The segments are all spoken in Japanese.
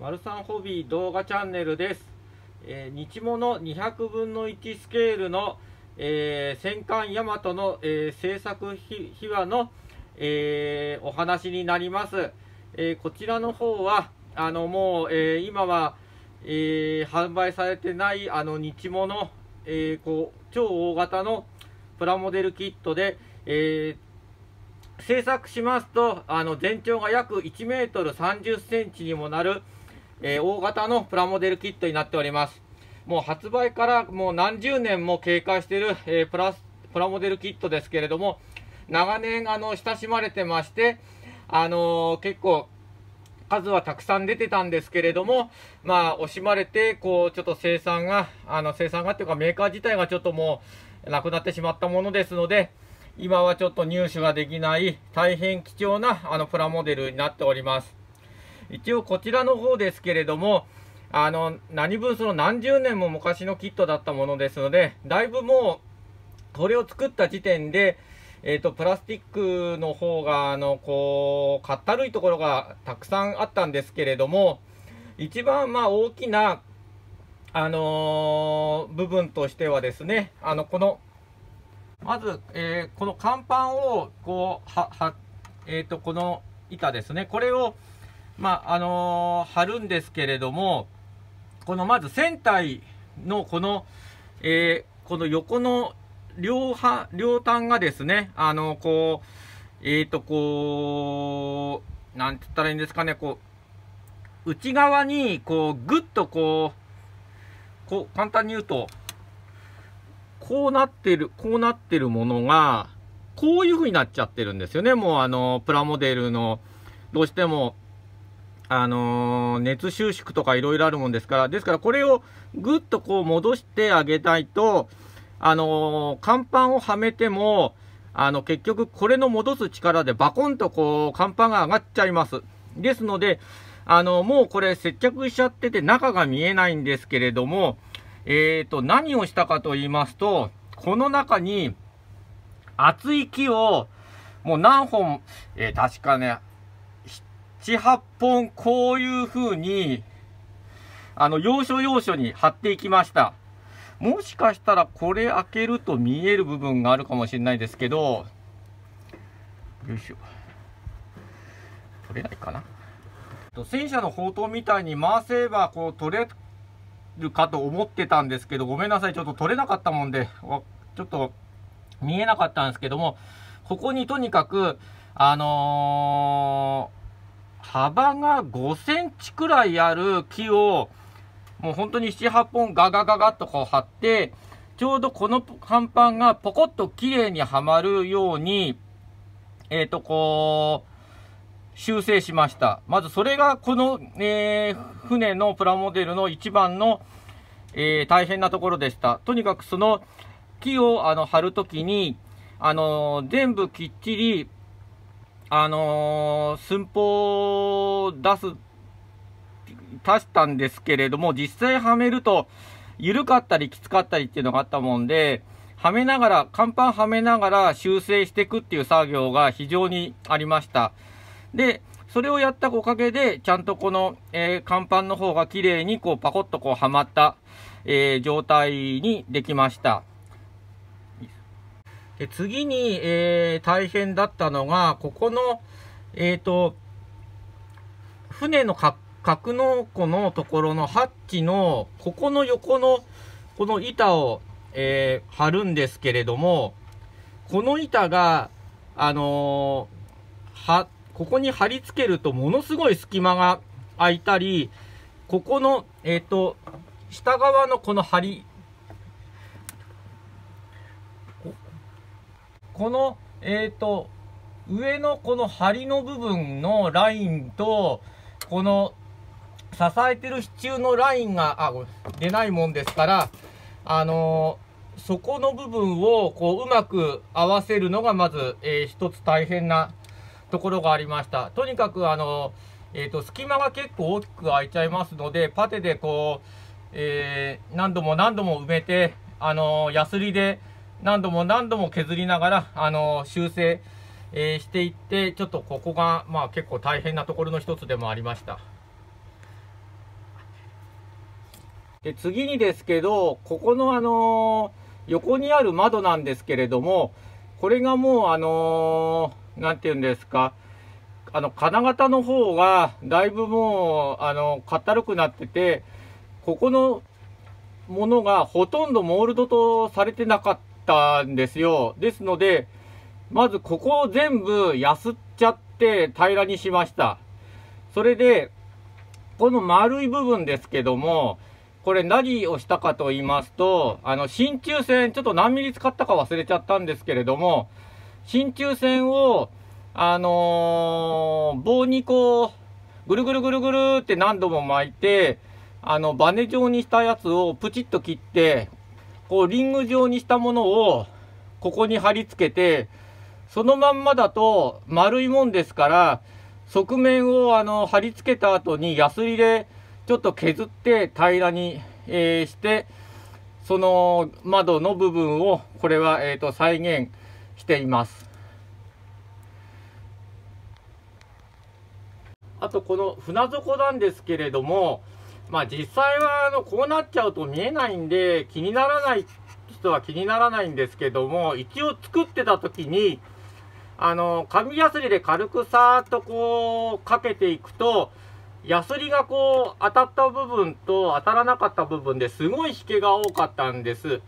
マルサンホビー動画チャンネルです。えー、日物の200分の1スケールの、えー、戦艦ヤマトの、えー、制作秘話の、えー、お話になります。えこちらの方は、あの、もう、え今は、え販売されてない、あの、日物、の、えこう、超大型のプラモデルキットで、え製作しますと、あの、全長が約1メートル30センチにもなる、えー、大型のプラモデルキットになっております。もう発売からもう何十年も経過している、えー、プラスプラモデルキットですけれども、長年あの親しまれてまして、あのー、結構数はたくさん出てたんですけれども、まあ、惜しまれて、こう、ちょっと生産が、あの、生産がっていうかメーカー自体がちょっともう、なくなってしまったものですので、今はちょっと入手ができない、大変貴重な、あの、プラモデルになっております。一応こちらの方ですけれども、あの、何分その何十年も昔のキットだったものですので、だいぶもう、これを作った時点で、えっ、ー、と、プラスチックの方が、あの、こう、かったるいところがたくさんあったんですけれども、一番、まあ、大きな、あのー、部分としてはですね、あの、この、まず、えー、この甲板を、こう、は、は、えっ、と、この板ですね、これを、まあ、あのー、貼るんですけれども、このまず船体のこの、えー、この横の両端、両端がですね、あのー、こう、えっ、と、こう、なんて言ったらいいんですかね、こう、内側に、こう、ぐっとこう、こう、簡単に言うと、こうなってる、こうなってるものが、こういう風になっちゃってるんですよね。もうあの、プラモデルの、どうしても、あのー、熱収縮とかいろいろあるもんですから、ですからこれをぐっとこう戻してあげたいと、あのー、甲板をはめても、あの、結局これの戻す力でバコンとこう、甲板が上がっちゃいます。ですので、あの、もうこれ接着しちゃってて中が見えないんですけれども、えっ、ー、と、何をしたかと言いますと、この中に、熱い木を、もう何本、えー、確かね、78本こういう風に、あの、要所要所に貼っていきました。もしかしたらこれ開けると見える部分があるかもしれないですけど、よいしょ。取れないかな。戦車の砲塔みたいに回せばこう取れるかと思ってたんですけど、ごめんなさい。ちょっと取れなかったもんで、ちょっと見えなかったんですけども、ここにとにかく、あのー幅が5センチくらいある木を、もう本当に7、8本ガガガガッとこう貼って、ちょうどこの乾板がポコッと綺麗にはまるように、えっ、ー、と、こう、修正しました。まずそれがこの、えー、船のプラモデルの一番の、えー、大変なところでした。とにかくその木をあの貼るときに、あの全部きっちりあのー、寸法を出す、出したんですけれども、実際はめると、緩かったりきつかったりっていうのがあったもんで、はめながら、甲板はめながら修正していくっていう作業が非常にありました。で、それをやったおかげで、ちゃんとこの、えー、甲板の方が綺麗にこうパコッとこうはまった、えー、状態にできました。で次に、えー、大変だったのが、ここの、えー、と、船の格納庫のところのハッチの、ここの横の、この板を、えー、貼るんですけれども、この板が、あのは、ここに貼り付けるとものすごい隙間が空いたり、ここの、えっ、と、下側のこの張りこの、えっ、ー、と、上のこの針の部分のラインと、この支えてる支柱のラインが、あ、出ないもんですから、あのー、の部分をこううまく合わせるのがまず、えー、一つ大変なところがありました。とにかく、あのー、えーと、と隙間が結構大きく空いちゃいますので、パテでこう、えー、何度も何度も埋めて、あのー、ヤスリで何度も何度も削りながら、あの修正、えー、していって、ちょっとここが、まあ、結構大変なところの一つでもありました。で次にですけど、ここの、あのー、横にある窓なんですけれども、これがもう、あのー、なんていうんですか、あの金型の方がだいぶもうあの硬るくなっててここのものがほとんどモールドとされてなかっったんですよ。ですので、まずここを全部やすっちゃって平らにしました。それで、この丸い部分ですけども、これ何をしたかと言いますと、あの、真鍮線、ちょっと何ミリ使ったか忘れちゃったんですけれども、真鍮線を、あのー、棒にこう、ぐるぐるぐるぐるって何度も巻いて、あの、バネ状にしたやつをプチッと切って、こうリング状にしたものをここに貼り付けて、そのまんまだと丸いもんですから、側面をあの貼り付けた後にヤスリでちょっと削って平らに、えー、して、その窓の部分をこれは、えー、と再現しています。あとこの船底なんですけれども、まあ実際はあのこうなっちゃうと見えないんで気にならない人は気にならないんですけども一応作ってた時にあの紙ヤスリで軽くさーっとこうかけていくとヤスリがこう当たった部分と当たらなかった部分ですごい引けが多かったんです。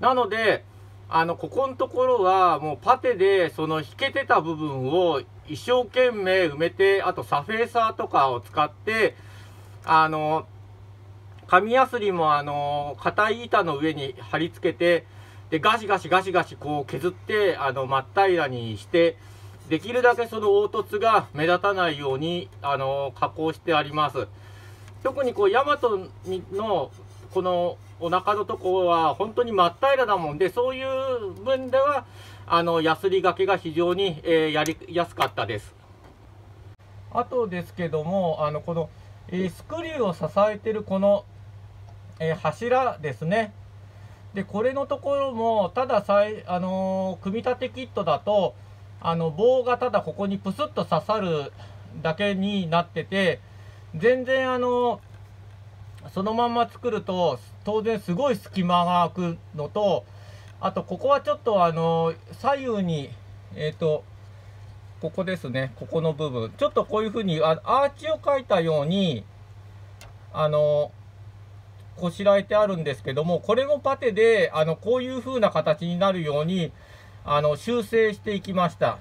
なのであのここのところはもうパテでその引けてた部分を一生懸命埋めてあとサフェーサーとかを使ってあの、紙やすりもあの、硬い板の上に貼り付けて、で、ガシガシガシガシこう削って、あの、まっ平らにして、できるだけその凹凸が目立たないように、あの、加工してあります。特にこう、ヤマトの、このお腹のところは本当に真っ平らだもんで、そういう分では、あの、ヤスリがけが非常に、えー、やりやすかったです。あとですけども、あの、この、えー、スクリューを支えてるこの、えー、柱ですねでこれのところもたださい、あのー、組み立てキットだとあの棒がただここにプスッと刺さるだけになってて全然あのそのまんま作ると当然すごい隙間が空くのとあとここはちょっとあの左右にえっ、とここですね、ここの部分。ちょっとこういうふうに、あアーチを描いたように、あの、こしらえてあるんですけども、これもパテで、あの、こういうふうな形になるように、あの、修正していきました。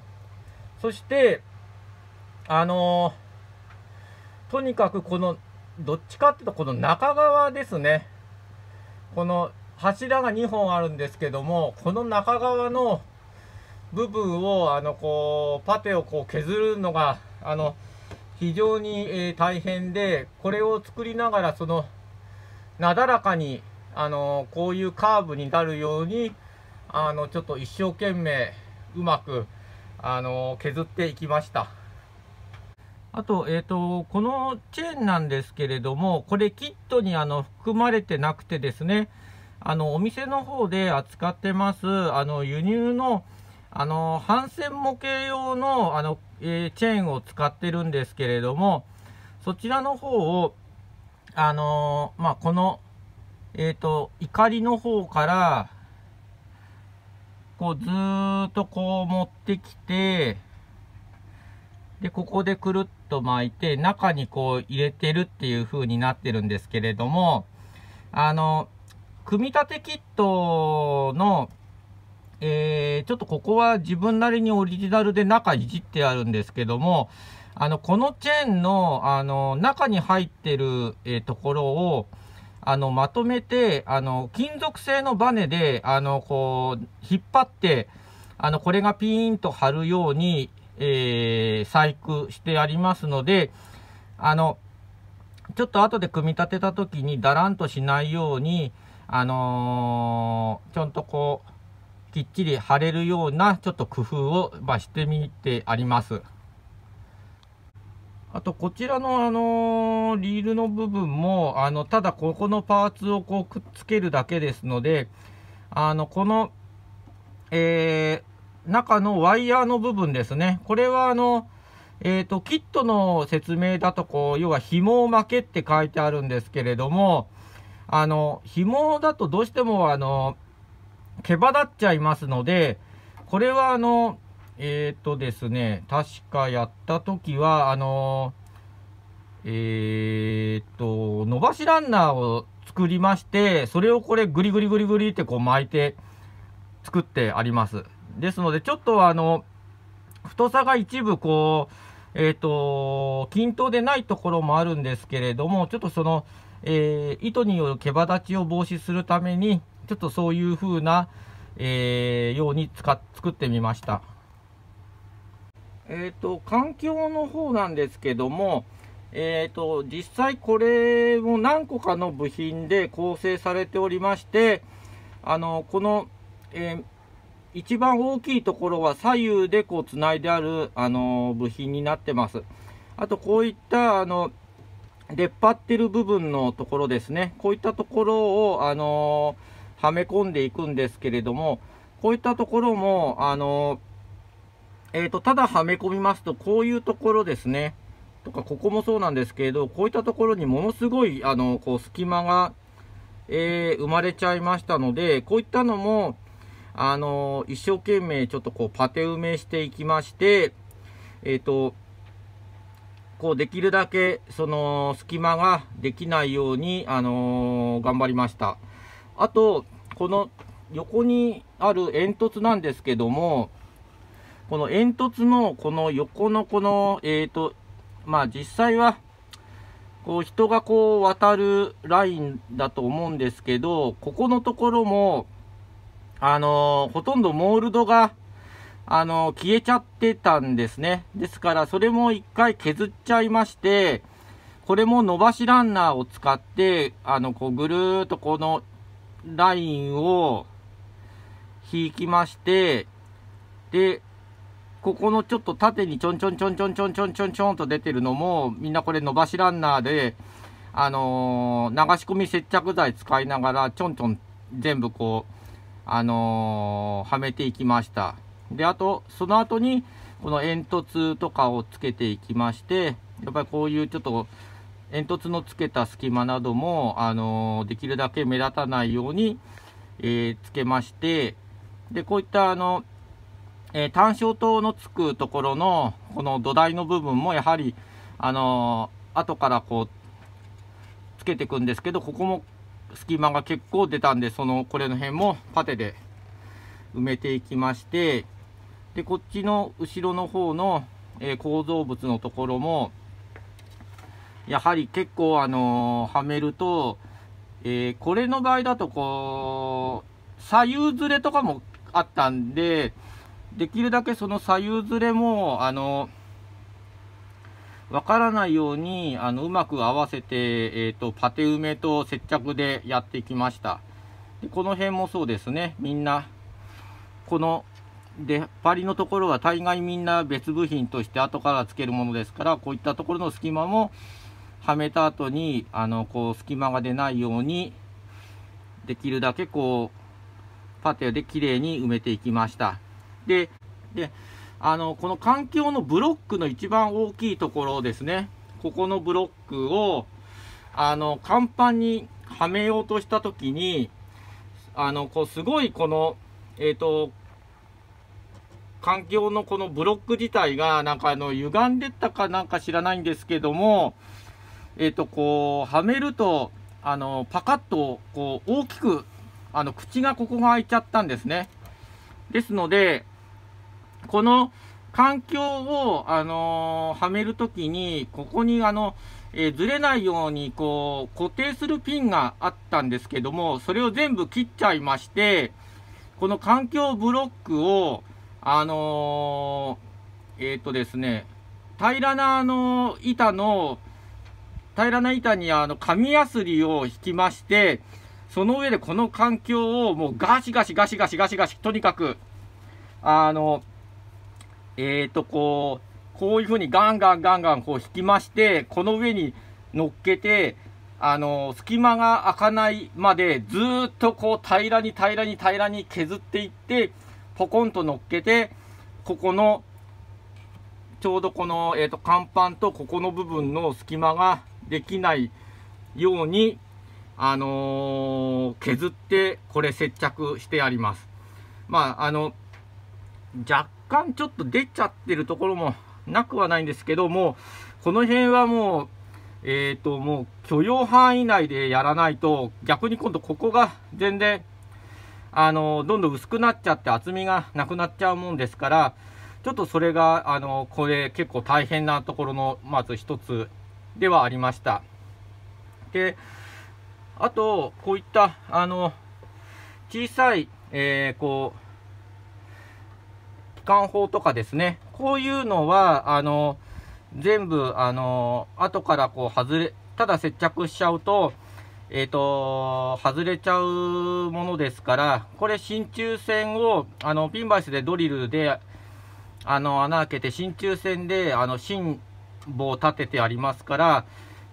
そして、あのとにかくこの、どっちかっていうと、この中側ですね。この柱が2本あるんですけども、この中側の部分をあのこうパテをこう削るのがあの非常に、え大変でこれを作りながらそのなだらかにあのこういうカーブになるようにあのちょっと一生懸命うまくあの削っていきました。あと、えっ、ー、と、このチェーンなんですけれども、これキットにあの含まれてなくてですね、あの、お店の方で扱ってます、あの、輸入の、あの、反戦模型用の、あの、えー、チェーンを使ってるんですけれども、そちらの方を、あのー、まあ、この、えっ、ー、と、怒りの方から、こう、ずーっとこう持ってきて、で、ここでくるっと巻いて、中にこう入れてるっていう風になってるんですけれども、あの、組み立てキットの、えー、ちょっとここは自分なりにオリジナルで中いじってあるんですけども、あの、このチェーンの、あの、中に入ってる、えー、ところを、あの、まとめて、あの、金属製のバネで、あの、こう、引っ張って、あの、これがピーンと張るように、えー、細工してありますので、あの、ちょっと後で組み立てた時にだらんとしないように、あのー、ちゃんとこう、きっちり貼れるようなちょっと工夫を、まあ、してみてあります。あと、こちらの、あのリールの部分も、あの、ただここのパーツをこうくっつけるだけですので、あの、この、え中のワイヤーの部分ですね。これは、あの、えっ、と、キットの説明だと、こう、要は紐を巻けって書いてあるんですけれども、あの、紐だとどうしても、あの、毛羽立っちゃいますので、これはあの、えっ、とですね、確かやった時は、あのえっ、と、伸ばしランナーを作りまして、それをこれぐりぐりぐりぐりってこう巻いて作ってあります。ですので、ちょっとあの、太さが一部こう、えっ、ー、と、均等でないところもあるんですけれども、ちょっとその、えー、糸による毛羽立ちを防止するために、ちょっとそういう風な、えー、ように使作ってみました。えっ、ー、と、環境の方なんですけども、えっ、ー、と、実際これも何個かの部品で構成されておりまして、あの、この、えー、一番大きいところは左右でこうつないである、あの部品になってます。あと、こういった、あの、出っ張ってる部分のところですね。こういったところを、あのーはめ込んでいくんですけれども、こういったところも、あの、えっ、ー、と、ただはめ込みますと、こういうところですね。とか、ここもそうなんですけれど、こういったところにものすごい、あの、こう、隙間が、えー、生まれちゃいましたので、こういったのも、あの、一生懸命ちょっとこう、パテ埋めしていきまして、えっ、ー、と、こう、できるだけ、その、隙間ができないように、あの頑張りました。あと、この横にある煙突なんですけども、この煙突のこの横のこの、えっ、ー、と、まあ実際は、こう人がこう渡るラインだと思うんですけど、ここのところも、あのー、ほとんどモールドが、あのー、消えちゃってたんですね。ですから、それも一回削っちゃいまして、これも伸ばしランナーを使って、あの、こうぐるーっとこのラインを引きまして、で、ここのちょっと縦にちょんちょんちょんちょんちょんちょんちょんちょんと出てるのも、みんなこれ伸ばしランナーで、あのー、流し込み接着剤使いながら、ちょんちょん全部こう、あのー、はめていきました。で、あと、その後に、この煙突とかをつけていきまして、やっぱりこういうちょっと、煙突のつけた隙間なども、あのできるだけ目立たないように、えー、つけまして、で、こういったあの、えー、単焦灯のつくところの、この土台の部分もやはり、あのー、後からこう、つけていくんですけど、ここも隙間が結構出たんで、その、これの辺もパテで埋めていきまして、で、こっちの後ろの方の、えー、構造物のところも、やはり結構あのはめると、えー、これの場合だとこう、左右ずれとかもあったんで、できるだけその左右ずれも、あの、わからないように、あの、うまく合わせて、えっ、ー、と、パテ埋めと接着でやってきました。で、この辺もそうですね、みんな、この出っ張りのところは大概みんな別部品として後からつけるものですから、こういったところの隙間も、はめた後に、あの、こう、隙間が出ないように、できるだけこう、パテで綺麗に埋めていきました。で、で、あの、この環境のブロックの一番大きいところですね。ここのブロックを、あの、甲板にはめようとした時に、あの、こう、すごいこの、えっ、ー、と、環境のこのブロック自体が、なんかあの、歪んでったかなんか知らないんですけども、えっ、ー、と、こう、はめると、あの、パカッと、こう、大きく、あの、口がここが開いちゃったんですね。ですので、この環境を、あのはめるときに、ここに、あの、えー、ずれないように、こう、固定するピンがあったんですけども、それを全部切っちゃいまして、この環境ブロックを、あのー、えっ、ー、とですね、平らなあの板の平らな板にあの紙やすりを引きまして、その上でこの環境をもうガシガシガシガシガシガシ、とにかく、あの、えっ、ー、と、こう、こういうふうにガンガンガンガンこう引きまして、この上に乗っけて、あの、隙間が開かないまでずっとこう平らに平らに平らに削っていって、ポコンと乗っけて、ここの、ちょうどこの、えっ、ー、と、甲板とここの部分の隙間ができないように、あのー、削ってこれ接着してあります。まあ、あの、若干ちょっと出ちゃってるところもなくはないんですけども、この辺はもう、えっ、ー、と、もう許容範囲内でやらないと、逆に今度ここが全然、あの、どんどん薄くなっちゃって厚みがなくなっちゃうもんですから、ちょっとそれが、あの、これ結構大変なところの、まず一つではありました。で、あと、こういった、あの、小さい、えー、こう、機関砲とかですね、こういうのは、あの、全部、あの、後からこう、外れ、ただ接着しちゃうと、えっ、ー、と、外れちゃうものですから、これ、真鍮線を、あの、ピンバイスでドリルで、あの、穴開けて、真鍮線で、あの、芯棒を立ててありますから、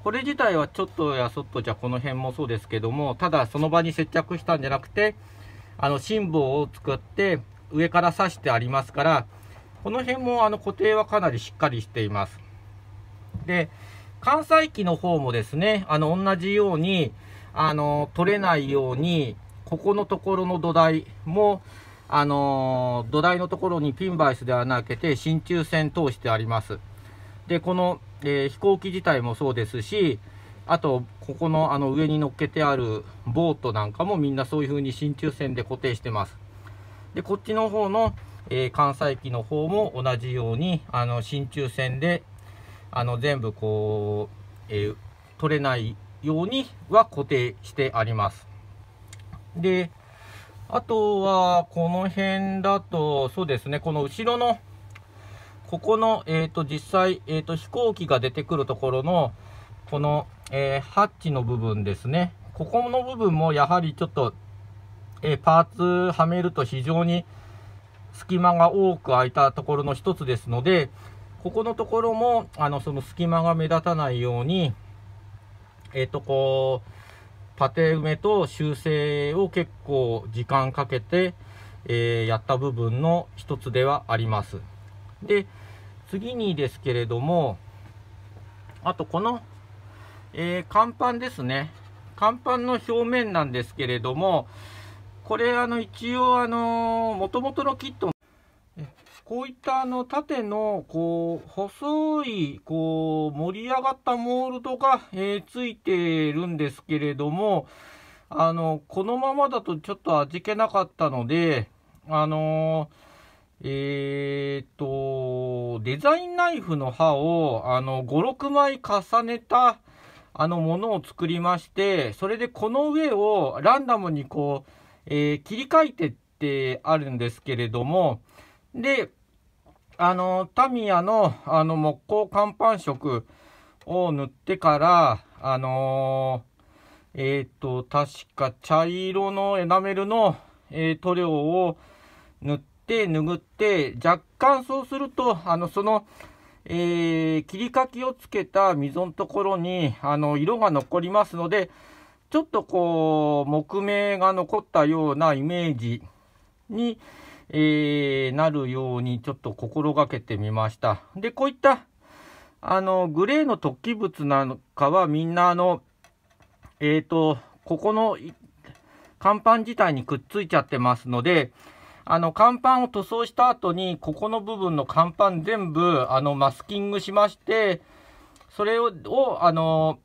これ自体はちょっとやそっとじゃこの辺もそうですけども、ただその場に接着したんじゃなくて、あの辛棒を使って上から刺してありますから、この辺もあの固定はかなりしっかりしています。で、関西機の方もですね、あの同じように、あの取れないように、ここのところの土台も、あの土台のところにピンバイスで穴開けて真鍮線通してあります。で、この、えー、飛行機自体もそうですし、あと、ここのあの上に乗っけてあるボートなんかもみんなそういう風に真鍮線で固定してます。で、こっちの方の、えー、関西機の方も同じように、あの、真鍮線で、あの、全部こう、えー、取れないようには固定してあります。で、あとは、この辺だと、そうですね、この後ろのここの、えーと、実際、えーと、飛行機が出てくるところの、この、えー、ハッチの部分ですね。ここの部分もやはりちょっと、えー、パーツはめると非常に隙間が多く空いたところの一つですので、ここのところも、あの、その隙間が目立たないように、えっ、ー、と、こう、パテ埋めと修正を結構時間かけて、えー、やった部分の一つではあります。で、次にですけれども、あとこの、えー、甲板ですね。甲板の表面なんですけれども、これあの一応あの元々のキットこういったあの縦のこう細いこう盛り上がったモールドが、えー、ついてるんですけれどもあのこのままだとちょっと味気なかったのであのーえー、と、デザインナイフの刃を、あの、5、6枚重ねた、あの、ものを作りまして、それでこの上をランダムにこう、えー、切り替えてってあるんですけれども、で、あの、タミヤの、あの、木工乾板色を塗ってから、あのー、えっ、ー、と、確か茶色のエナメルの、え塗料を塗って、って拭って若干そうするとあのその、えー、切り欠きをつけた溝のところにあの色が残りますのでちょっとこう木目が残ったようなイメージに、えー、なるようにちょっと心がけてみました。でこういったあのグレーの突起物なんかはみんなあのえっ、ー、とここの甲板自体にくっついちゃってますので、あの、乾板を塗装した後に、ここの部分の乾板全部、あの、マスキングしまして、それを、をあの、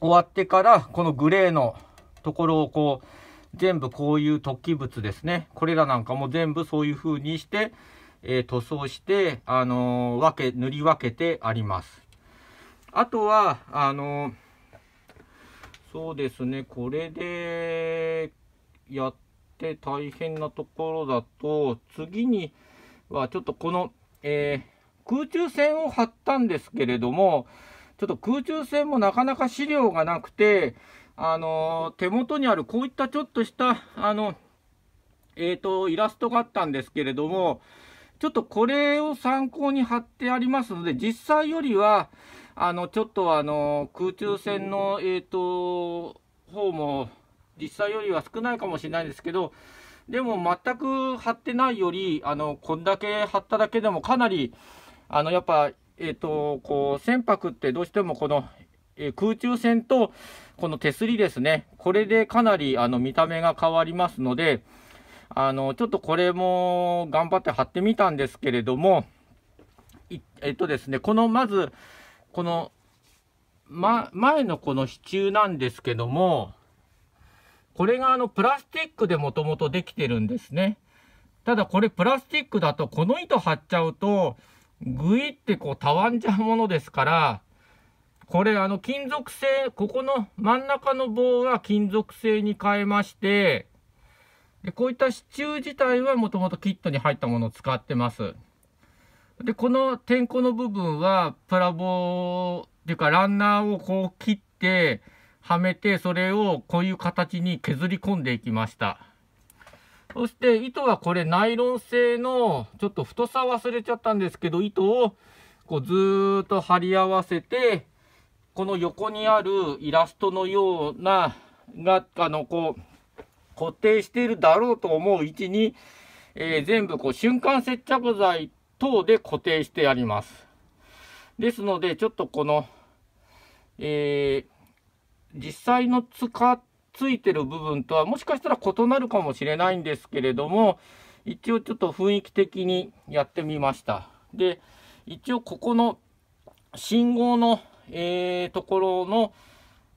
終わってから、このグレーのところをこう、全部こういう突起物ですね。これらなんかも全部そういう風にして、えー、塗装して、あのー、分け、塗り分けてあります。あとは、あのー、そうですね、これで、やって、て大変なところだと、次にはちょっとこの、えー、空中線を張ったんですけれども、ちょっと空中線もなかなか資料がなくて、あのー、手元にあるこういったちょっとした、あの、えっ、ー、と、イラストがあったんですけれども、ちょっとこれを参考に貼ってありますので、実際よりは、あの、ちょっとあの、空中戦の、えっ、ー、と、方も、実際よりは少ないかもしれないですけど、でも全く貼ってないより、あの、こんだけ貼っただけでもかなり、あの、やっぱ、えっ、ー、と、こう、船舶ってどうしてもこの、えー、空中船と、この手すりですね。これでかなり、あの、見た目が変わりますので、あの、ちょっとこれも頑張って貼ってみたんですけれども、えっとですね、この、まず、この、ま、前のこの支柱なんですけども、これがあのプラスチックでもともとできてるんですね。ただこれプラスチックだとこの糸張っちゃうとグイってこうたわんじゃうものですから、これあの金属製、ここの真ん中の棒は金属製に変えまして、でこういった支柱自体はもともとキットに入ったものを使ってます。で、このてんこの部分はプラ棒っていうかランナーをこう切って、はめて、それをこういう形に削り込んでいきました。そして糸はこれナイロン製の、ちょっと太さ忘れちゃったんですけど、糸をこうずーっと貼り合わせて、この横にあるイラストのような、が、あの、こう、固定しているだろうと思う位置に、えー、全部こう瞬間接着剤等で固定してあります。ですので、ちょっとこの、えー実際の使っついてる部分とはもしかしたら異なるかもしれないんですけれども一応ちょっと雰囲気的にやってみましたで一応ここの信号の、えー、ところの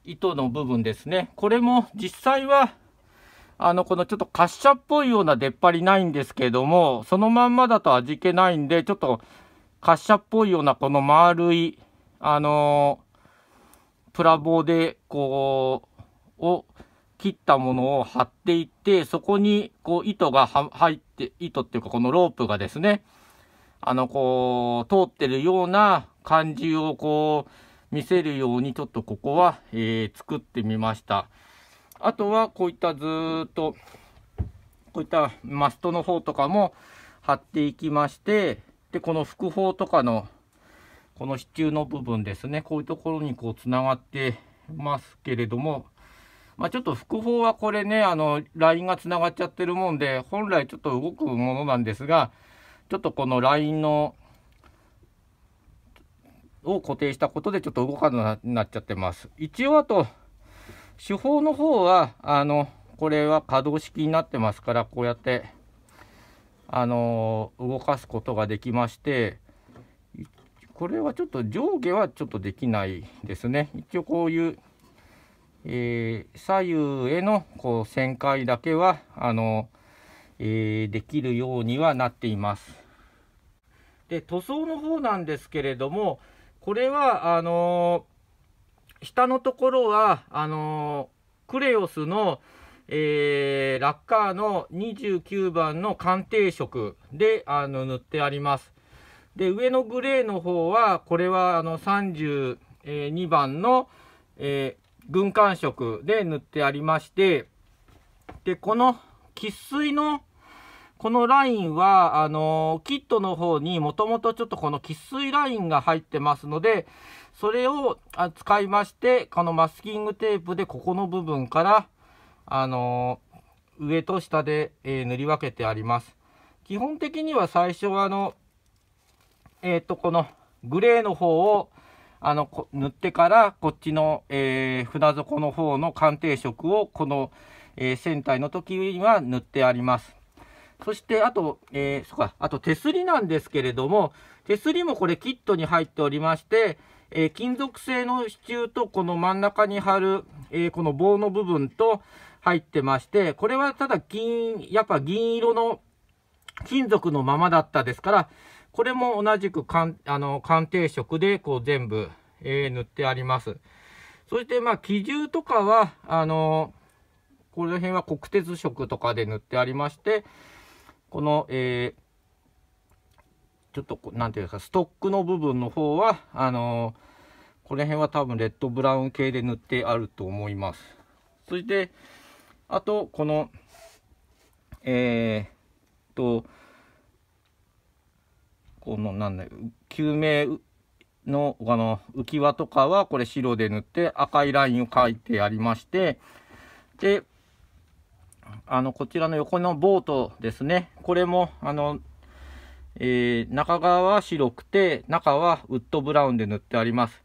糸の部分ですねこれも実際はあのこのちょっと滑車っぽいような出っ張りないんですけどもそのまんまだと味気ないんでちょっと滑車っぽいようなこの丸いあのープラ棒で、こう、を切ったものを貼っていって、そこに、こう、糸が入って、糸っていうか、このロープがですね、あの、こう、通ってるような感じを、こう、見せるように、ちょっとここは、えー、作ってみました。あとは、こういったずっと、こういったマストの方とかも貼っていきまして、で、この複方とかのこの支柱の部分ですねこういうところにこうつながってますけれども、まあ、ちょっと複方はこれねあのラインがつながっちゃってるもんで本来ちょっと動くものなんですがちょっとこのラインのを固定したことでちょっと動かなくなっちゃってます。一応あと手法の方はあのこれは可動式になってますからこうやってあの動かすことができましてこれはちょっと上下はちょっとできないですね。一応こういう、えー、左右へのこう旋回だけは、あの、えー、できるようにはなっています。で、塗装の方なんですけれども、これは、あのー、下のところは、あのクレオスの、えー、ラッカーの29番の鑑定色であの塗ってあります。で、上のグレーの方は、これはあの32番の、えー、軍艦色で塗ってありまして、で、この喫水のこのラインは、あのー、キットの方にもともとちょっとこの喫水ラインが入ってますので、それを使いまして、このマスキングテープでここの部分から、あのー、上と下で、えー、塗り分けてあります。基本的には最初はあの、えっ、ー、と、このグレーの方を、あの、塗ってから、こっちの、えー、船底の方の鑑定色を、この、えー、船体の時には塗ってあります。そして、あと、えー、そか、あと手すりなんですけれども、手すりもこれキットに入っておりまして、えー、金属製の支柱とこの真ん中に貼る、えー、この棒の部分と入ってまして、これはただ銀、やっぱ銀色の金属のままだったですから、これも同じく鑑あの鑑定色でこう全部、えー、塗ってあります。そしてまあ機銃とかは、あのー、この辺は国鉄色とかで塗ってありまして、この、えー、ちょっと、なんていうか、ストックの部分の方は、あのー、この辺は多分レッドブラウン系で塗ってあると思います。そして、あと、この、えー、と、このなんだ救命のあの浮き輪とかはこれ白で塗って赤いラインを書いてありましてであのこちらの横のボートですねこれもあの、えー、中側は白くて中はウッドブラウンで塗ってあります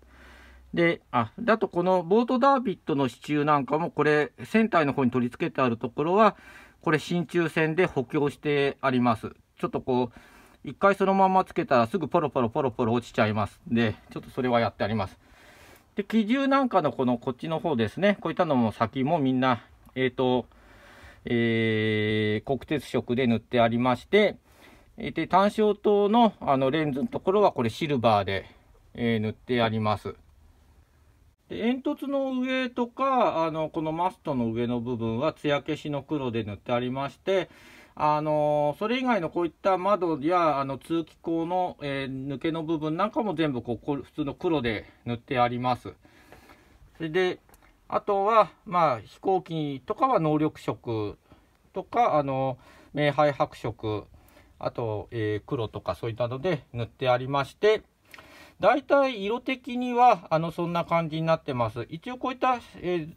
であだとこのボートダービットの支柱なんかもこれ船体の方に取り付けてあるところはこれ真鍮線で補強してありますちょっとこう一回そのままつけたらすぐポロポロポロポロ落ちちゃいますんで、ちょっとそれはやってあります。で、機銃なんかのこのこっちの方ですね、こういったのも先もみんな、えっ、ー、と、えー、国鉄色で塗ってありまして、えで、単焦灯のあのレンズのところはこれシルバーで、えー、塗ってあります。で煙突の上とかあのこのマストの上の部分は艶消しの黒で塗ってありましてあのそれ以外のこういった窓やあの通気口の、えー、抜けの部分なんかも全部こう普通の黒で塗ってあります。それであとは、まあ、飛行機とかは能力色とか、あの、明灰白色、あと、えー、黒とかそういったので塗ってありまして、大体色的には、あの、そんな感じになってます。一応こういった、えー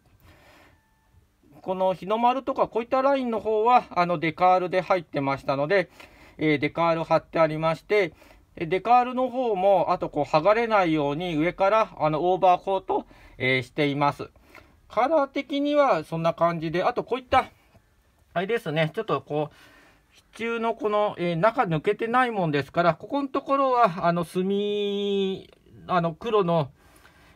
この日の丸とかこういったラインの方は、あのデカールで入ってましたので、えー、デカール貼ってありまして、デカールの方も、あとこう剥がれないように上からあのオーバーコート、えー、しています。カラー的にはそんな感じで、あとこういった、あれですね、ちょっとこう、柱のこの、えー、中抜けてないもんですから、ここのところは、あの、墨、あの、黒の、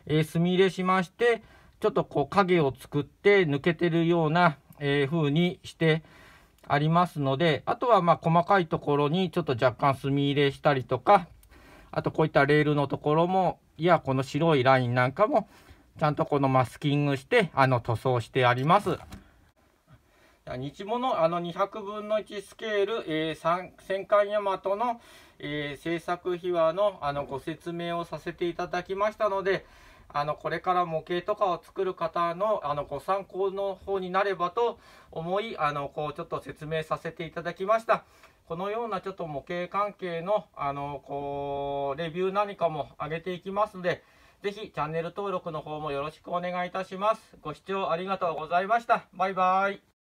えー、墨入れしまして、ちょっとこう影を作って抜けてるような、えー、風にしてありますので、あとはま細かいところにちょっと若干墨入れしたりとか、あとこういったレールのところも、いや、この白いラインなんかも、ちゃんとこのマスキングして、あの塗装してあります。日物あの200分の1スケール、えー、戦艦大和の、えー、制作秘話のあのご説明をさせていただきましたので、あのこれから模型とかを作る方のあのご参考の方になればと思いあのこうちょっと説明させていただきました。このようなちょっと模型関係のあのこうレビュー何かも上げていきますので、ぜひチャンネル登録の方もよろしくお願いいたします。ご視聴ありがとうございました。バイバイ。